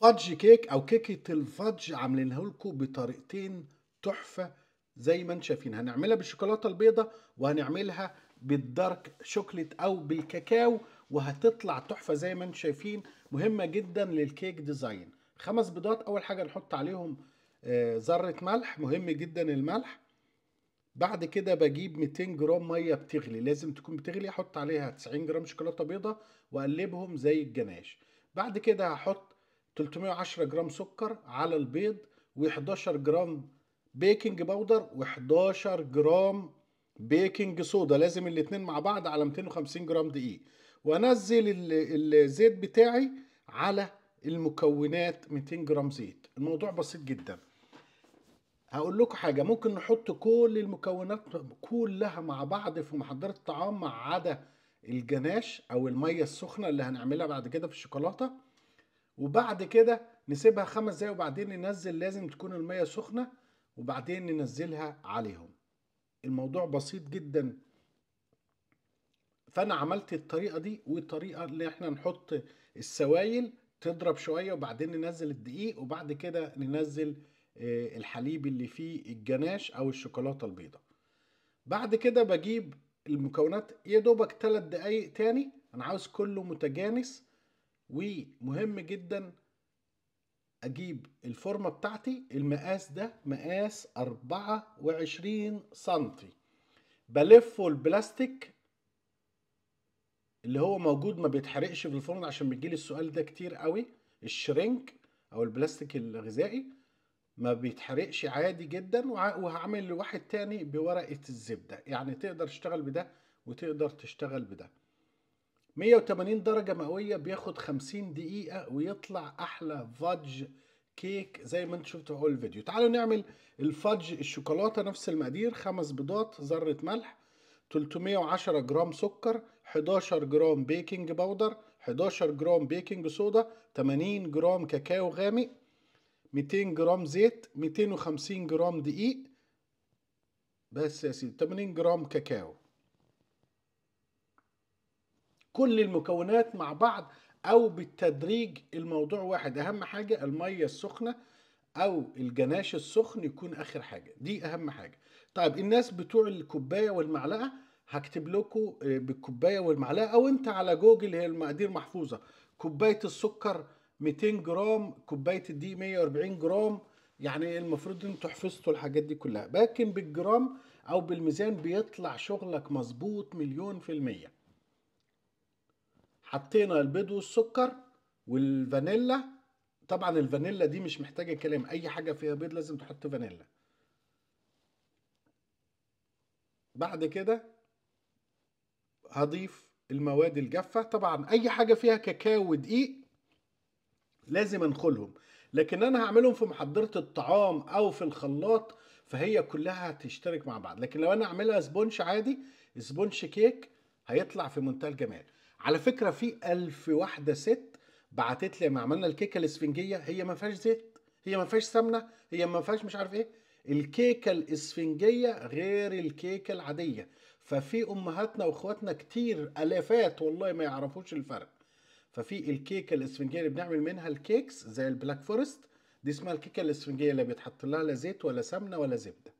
فادج كيك او كيكه الفادج عاملينها لكم بطريقتين تحفه زي ما انتم شايفين هنعملها بالشوكولاته البيضاء وهنعملها بالدارك شوكليت او بالكاكاو وهتطلع تحفه زي ما انتم شايفين مهمه جدا للكيك ديزاين خمس بيضات اول حاجه نحط عليهم آه، ذره ملح مهم جدا الملح بعد كده بجيب 200 جرام ميه بتغلي لازم تكون بتغلي احط عليها 90 جرام شوكولاته بيضاء واقلبهم زي الجناش بعد كده هحط 310 جرام سكر على البيض و11 جرام بيكنج باودر و11 جرام بيكنج صودا لازم الاثنين مع بعض على 250 جرام دقيق وانزل الزيت بتاعي على المكونات 200 جرام زيت الموضوع بسيط جدا هقول لكم حاجة ممكن نحط كل المكونات كلها مع بعض في محضرة الطعام ما عدا الجناش او المية السخنة اللي هنعملها بعد كده في الشوكولاتة وبعد كده نسيبها خمس دقايق وبعدين ننزل لازم تكون المية سخنة وبعدين ننزلها عليهم الموضوع بسيط جدا فانا عملت الطريقة دي والطريقة اللي احنا نحط السوائل تضرب شوية وبعدين ننزل الدقيق وبعد كده ننزل آه، الحليب اللي فيه الجناش او الشوكولاتة البيضاء بعد كده بجيب المكونات يا دوبك 3 دقايق تاني انا عاوز كله متجانس ومهم جدا اجيب الفورمه بتاعتي المقاس ده مقاس 24 سنتي بلفه البلاستيك اللي هو موجود ما بيتحرقش في الفرن عشان بيجيلي السؤال ده كتير قوي الشرينك او البلاستيك الغذائي ما بيتحرقش عادي جدا وهعمل لواحد تاني بورقه الزبده يعني تقدر تشتغل بده وتقدر تشتغل بده 180 درجة مئوية بياخد 50 دقيقة ويطلع أحلى فادج كيك زي ما انتم شفتوا في أول الفيديو تعالوا نعمل الفادج الشوكولاتة نفس المقادير خمس بيضات ذرة ملح 310 جرام سكر 11 جرام بيكنج باودر 11 جرام بيكنج صودا 80 جرام كاكاو غامق 200 جرام زيت 250 جرام دقيق بس يا سيدي 80 جرام كاكاو كل المكونات مع بعض او بالتدريج الموضوع واحد اهم حاجه الميه السخنه او الجناش السخن يكون اخر حاجه دي اهم حاجه طيب الناس بتوع الكوبايه والمعلقه هكتب لكم آه، بالكوبايه والمعلقه او انت على جوجل هي المقادير محفوظه كوبايه السكر 200 جرام كوبايه الدقيق 140 جرام يعني المفروض ان انتوا حفظتوا الحاجات دي كلها لكن بالجرام او بالميزان بيطلع شغلك مظبوط مليون في الميه حطينا البيض والسكر والفانيلا طبعا الفانيلا دي مش محتاجه كلام اي حاجه فيها بيض لازم تحط فانيلا بعد كده هضيف المواد الجافه طبعا اي حاجه فيها كاكاو ودقيق لازم انخلهم لكن انا هعملهم في محضره الطعام او في الخلاط فهي كلها هتشترك مع بعض لكن لو انا اعملها سبونش عادي سبونش كيك هيطلع في منتهى الجمال على فكره في ألف واحده ست بعتت لي لما عملنا الكيكه الاسفنجيه هي ما فيهاش زيت هي ما فيهاش سمنه هي ما فيهاش مش عارف ايه الكيكه الاسفنجيه غير الكيكه العاديه ففي امهاتنا واخواتنا كتير الافات والله ما يعرفوش الفرق ففي الكيكه الاسفنجيه اللي بنعمل منها الكيكس زي البلاك فورست دي اسمها الكيكه الاسفنجيه اللي بيتحط لها لا زيت ولا سمنه ولا زبده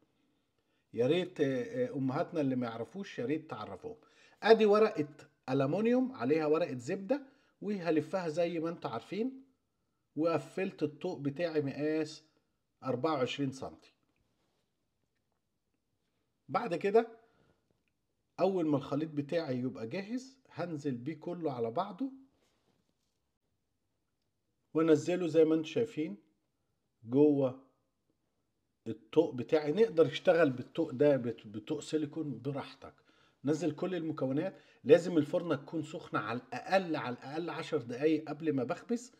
يا ريت آه، آه، امهاتنا اللي ما يعرفوش يا ريت تعرفوهم ادي ورقه ألمونيوم عليها ورقة زبدة وهلفها زي ما انتوا عارفين وقفلت الطوق بتاعي مقاس 24 سنتي بعد كده أول ما الخليط بتاعي يبقى جاهز هنزل بيه كله على بعضه وانزله زي ما انتوا شايفين جوه الطوق بتاعي نقدر نشتغل بالطوق ده بطوق سيليكون براحتك نزل كل المكونات لازم الفرنه تكون سخنه على الاقل على الاقل 10 دقائق قبل ما بخبز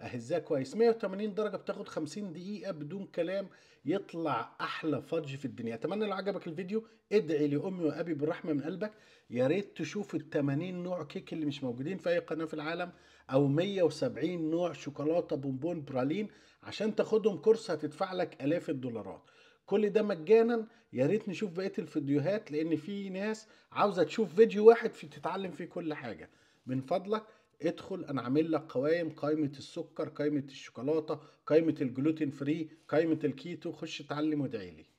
اهزها كويس 180 درجه بتاخد 50 دقيقه بدون كلام يطلع احلى فدج في الدنيا اتمنى لو عجبك الفيديو ادعي لامي وابي بالرحمه من قلبك يا ريت تشوف ال 80 نوع كيك اللي مش موجودين في اي قناه في العالم او 170 نوع شوكولاته بونبون برالين عشان تاخدهم كورس هتدفع لك الاف الدولارات كل ده مجانا يا ريت نشوف بقيه الفيديوهات لان في ناس عاوزه تشوف فيديو واحد في تتعلم فيه كل حاجه من فضلك ادخل انا عامل لك قوائم قائمه السكر قائمه الشوكولاته قائمه الجلوتين فري قائمه الكيتو خش اتعلم وادعي